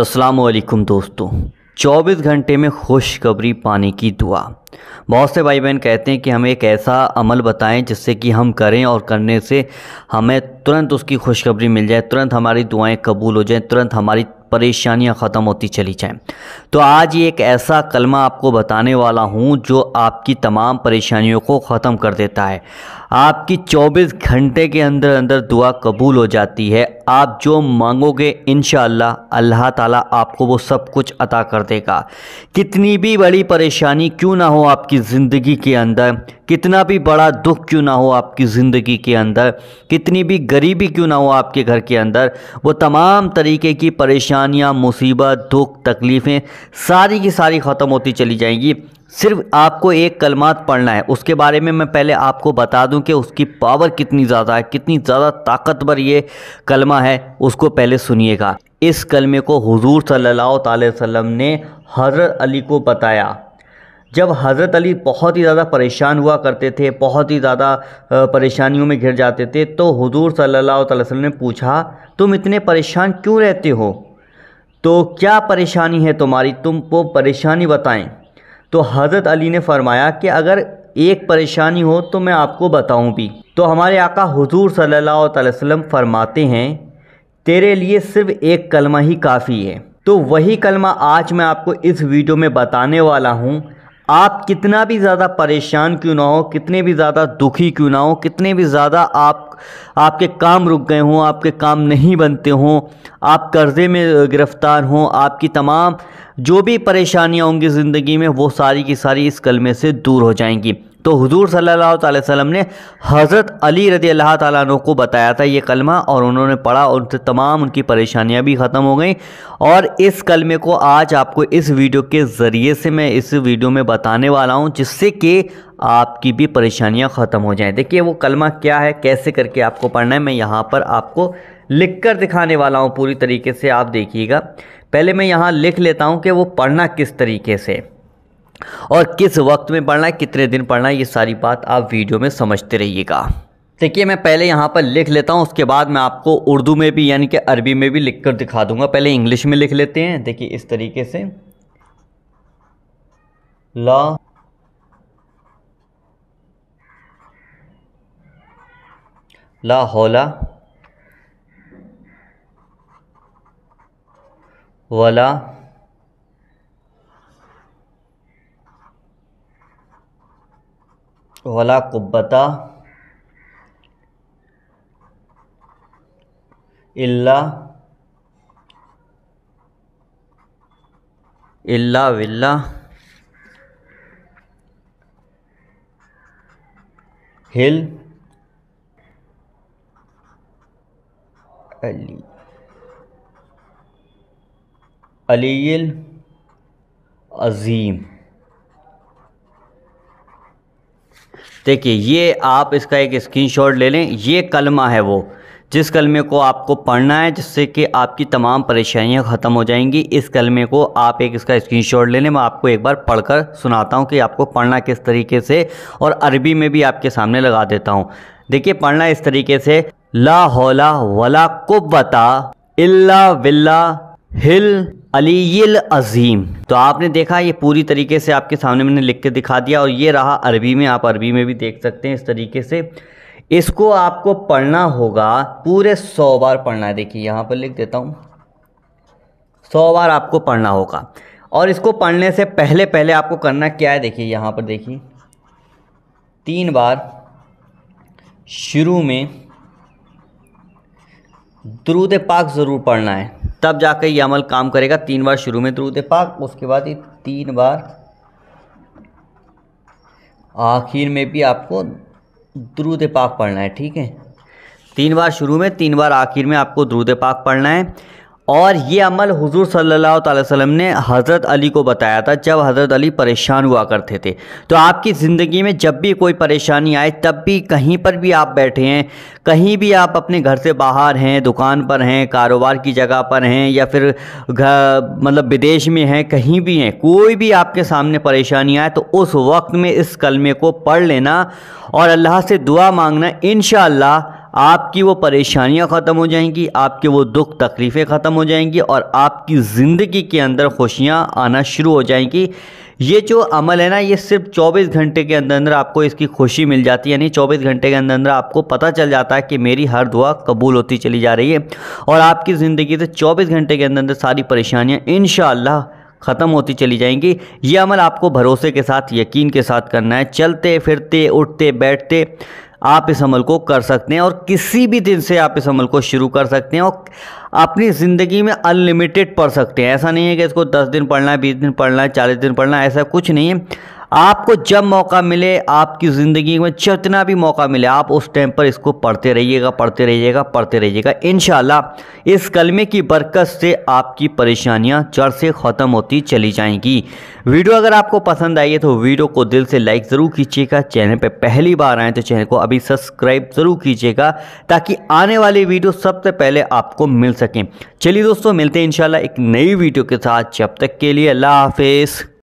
असलकुम दोस्तों 24 घंटे में खुशखबरी पाने की दुआ बहुत से भाई बहन कहते हैं कि हमें एक ऐसा अमल बताएं जिससे कि हम करें और करने से हमें तुरंत उसकी खुशखबरी मिल जाए तुरंत हमारी दुआएं कबूल हो जाएं तुरंत हमारी परेशानियां ख़त्म होती चली जाएं तो आज ये एक ऐसा कलमा आपको बताने वाला हूँ जो आपकी तमाम परेशानियों को ख़त्म कर देता है आपकी 24 घंटे के अंदर अंदर दुआ कबूल हो जाती है आप जो मांगोगे इन अल्लाह ताला आपको वो सब कुछ अता कर देगा कितनी भी बड़ी परेशानी क्यों ना हो आपकी ज़िंदगी के अंदर कितना भी बड़ा दुख क्यों ना हो आपकी ज़िंदगी के अंदर कितनी भी गरीबी क्यों ना हो आपके घर के अंदर वो तमाम तरीके की परेशानियाँ मुसीबत दुख तकलीफ़ें सारी की सारी ख़त्म होती चली जाएंगी सिर्फ आपको एक कलमात पढ़ना है उसके बारे में मैं पहले आपको बता दूं कि उसकी पावर कितनी ज़्यादा है कितनी ज़्यादा ताकतवर ये कलमा है उसको पहले सुनिएगा इस कलमे को हुजूर सल्लल्लाहु अलैहि वसल्लम ने हज़रत अली को बताया जब हज़रत अली बहुत ही ज़्यादा परेशान हुआ करते थे बहुत ही ज़्यादा परेशानियों में घिर जाते थे तो हुजूर सल्लल्लाहु अलैहि वसल्लम ने पूछा तुम इतने परेशान क्यों रहते हो तो क्या परेशानी है तुम्हारी तुम वो परेशानी बताएं तो हज़रत अली ने फरमाया कि अगर एक परेशानी हो तो मैं आपको बताऊं भी तो हमारे आका हुजूर सल्लल्लाहु अलैहि वसल्लम फरमाते हैं तेरे लिए सिर्फ एक कलमा ही काफ़ी है तो वही कलमा आज मैं आपको इस वीडियो में बताने वाला हूँ आप कितना भी ज़्यादा परेशान क्यों ना हो कितने भी ज़्यादा दुखी क्यों ना हो कितने भी ज़्यादा आप आपके काम रुक गए हों आपके काम नहीं बनते हों आप कर्ज़े में गिरफ़्तार हों आपकी तमाम जो भी परेशानियाँ होंगी ज़िंदगी में वो सारी की सारी इस कलमे से दूर हो जाएंगी तो हुजूर सल्लल्लाहु अलैहि वसल्लम ने हज़रत अली रदी अल्लाह तु को बताया था ये कलमा और उन्होंने पढ़ा और उनसे तमाम उनकी परेशानियां भी ख़त्म हो गई और इस कलमे को आज आपको इस वीडियो के ज़रिए से मैं इस वीडियो में बताने वाला हूँ जिससे कि आपकी भी परेशानियाँ ख़त्म हो जाएँ देखिए वो कलमा क्या है कैसे करके आपको पढ़ना है मैं यहाँ पर आपको लिख कर दिखाने वाला हूँ पूरी तरीके से आप देखिएगा पहले मैं यहाँ लिख लेता हूँ कि वो पढ़ना किस तरीके से और किस वक्त में पढ़ना है कितने दिन पढ़ना है ये सारी बात आप वीडियो में समझते रहिएगा देखिए मैं पहले यहाँ पर लिख लेता हूँ उसके बाद मैं आपको उर्दू में भी यानी कि अरबी में भी लिख कर दिखा दूंगा पहले इंग्लिश में लिख लेते हैं देखिए इस तरीके से ला ला होला वला वला कुब्बता इल्ला इल्ला विल्ला हिल अली अलील अज़ीम देखिए ये आप इसका एक स्क्रीनशॉट ले लें ये कलमा है वो जिस कलमे को आपको पढ़ना है जिससे कि आपकी तमाम परेशानियां ख़त्म हो जाएंगी इस कलमे को आप एक इसका स्क्रीनशॉट ले लें मैं आपको एक बार पढ़कर सुनाता हूं कि आपको पढ़ना किस तरीके से और अरबी में भी आपके सामने लगा देता हूं देखिए पढ़ना इस तरीके से ला हौला वला कुबता इल्ला विल्ला हिल अलील अज़ीम तो आपने देखा ये पूरी तरीके से आपके सामने मैंने लिख के दिखा दिया और ये रहा अरबी में आप अरबी में भी देख सकते हैं इस तरीके से इसको आपको पढ़ना होगा पूरे सौ बार पढ़ना है देखिए यहाँ पर लिख देता हूँ सौ बार आपको पढ़ना होगा और इसको पढ़ने से पहले पहले आपको करना क्या है देखिए यहाँ पर देखिए तीन बार शुरू में द्रुद पाक ज़रूर पढ़ना है तब जाकर ये अमल काम करेगा तीन बार शुरू में दरूद पाक उसके बाद ये तीन बार आखिर में भी आपको दरूद पाक पढ़ना है ठीक है तीन बार शुरू में तीन बार आखिर में आपको दरूद पाक पढ़ना है और ये अमल हुजूर सल्लल्लाहु अलैहि वसल्लम ने हज़रत अली को बताया था जब हज़रत अली परेशान हुआ करते थे तो आपकी ज़िंदगी में जब भी कोई परेशानी आए तब भी कहीं पर भी आप बैठे हैं कहीं भी आप अपने घर से बाहर हैं दुकान पर हैं कारोबार की जगह पर हैं या फिर मतलब विदेश में हैं कहीं भी हैं कोई भी आपके सामने परेशानी आए तो उस वक्त में इस कलमे को पढ़ लेना और अल्लाह से दुआ मांगना इन आपकी वो परेशानियां ख़त्म हो जाएंगी आपके वो दुख तकलीफ़ें ख़त्म हो जाएंगी और आपकी ज़िंदगी के अंदर खुशियां आना शुरू हो जाएंगी ये जो अमल है ना ये सिर्फ 24 घंटे के अंदर अंदर आपको इसकी खुशी मिल जाती है यानी 24 घंटे के अंदर अंदर आपको पता चल जाता है कि मेरी हर दुआ कबूल होती चली जा रही है और आपकी ज़िंदगी से तो चौबीस घंटे के अंदर अंदर सारी परेशानियाँ इन ख़त्म होती चली जाएंगी ये अमल आपको भरोसे के साथ यकीन के साथ करना है चलते फिरते उठते बैठते आप इस अमल को कर सकते हैं और किसी भी दिन से आप इस अमल को शुरू कर सकते हैं और अपनी ज़िंदगी में अनलिमिटेड पढ़ सकते हैं ऐसा नहीं है कि इसको दस दिन पढ़ना है बीस दिन पढ़ना है चालीस दिन पढ़ना है ऐसा कुछ नहीं है आपको जब मौका मिले आपकी ज़िंदगी में जितना भी मौका मिले आप उस टाइम पर इसको पढ़ते रहिएगा पढ़ते रहिएगा पढ़ते रहिएगा इन इस कलमे की बरकत से आपकी परेशानियां जड़ से ख़त्म होती चली जाएंगी वीडियो अगर आपको पसंद आई है तो वीडियो को दिल से लाइक ज़रूर कीजिएगा चैनल पर पहली बार आएँ तो चैनल को अभी सब्सक्राइब ज़रूर कीजिएगा ताकि आने वाली वीडियो सबसे पहले आपको मिल सकें चलिए दोस्तों मिलते हैं इन एक नई वीडियो के साथ जब तक के लिए अल्लाह हाफिज़